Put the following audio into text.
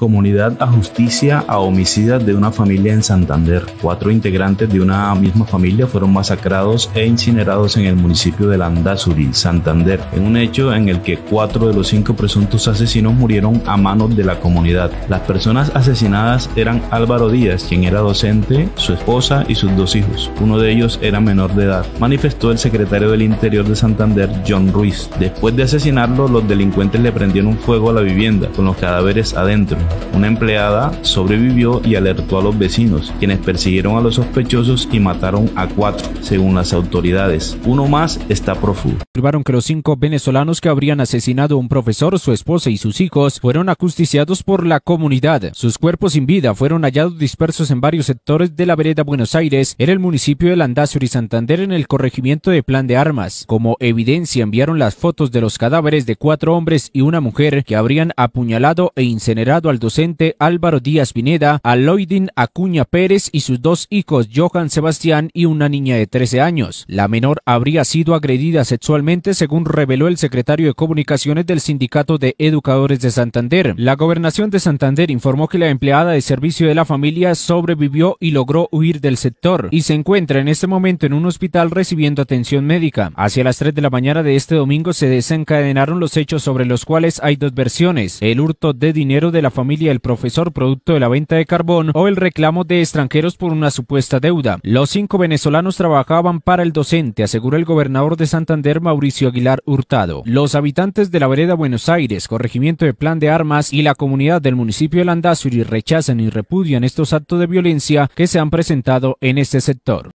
Comunidad a justicia a homicidas de una familia en Santander. Cuatro integrantes de una misma familia fueron masacrados e incinerados en el municipio de Landazuri, Santander, en un hecho en el que cuatro de los cinco presuntos asesinos murieron a manos de la comunidad. Las personas asesinadas eran Álvaro Díaz, quien era docente, su esposa y sus dos hijos. Uno de ellos era menor de edad, manifestó el secretario del Interior de Santander, John Ruiz. Después de asesinarlo, los delincuentes le prendieron fuego a la vivienda, con los cadáveres adentro. Una empleada sobrevivió y alertó a los vecinos, quienes persiguieron a los sospechosos y mataron a cuatro, según las autoridades. Uno más está profundo. Observaron que los cinco venezolanos que habrían asesinado a un profesor, su esposa y sus hijos fueron ajusticiados por la comunidad. Sus cuerpos sin vida fueron hallados dispersos en varios sectores de la vereda Buenos Aires, en el municipio de Landazur y Santander, en el corregimiento de Plan de Armas. Como evidencia enviaron las fotos de los cadáveres de cuatro hombres y una mujer que habrían apuñalado e incinerado al docente Álvaro Díaz Vineda, a Acuña Pérez y sus dos hijos Johan Sebastián y una niña de 13 años. La menor habría sido agredida sexualmente según reveló el secretario de Comunicaciones del Sindicato de Educadores de Santander. La gobernación de Santander informó que la empleada de servicio de la familia sobrevivió y logró huir del sector y se encuentra en este momento en un hospital recibiendo atención médica. Hacia las 3 de la mañana de este domingo se desencadenaron los hechos sobre los cuales hay dos versiones, el hurto de dinero de la familia familia profesor producto de la venta de carbón o el reclamo de extranjeros por una supuesta deuda. Los cinco venezolanos trabajaban para el docente, aseguró el gobernador de Santander Mauricio Aguilar Hurtado. Los habitantes de la vereda Buenos Aires, corregimiento de plan de armas y la comunidad del municipio de Landazuri rechazan y repudian estos actos de violencia que se han presentado en este sector.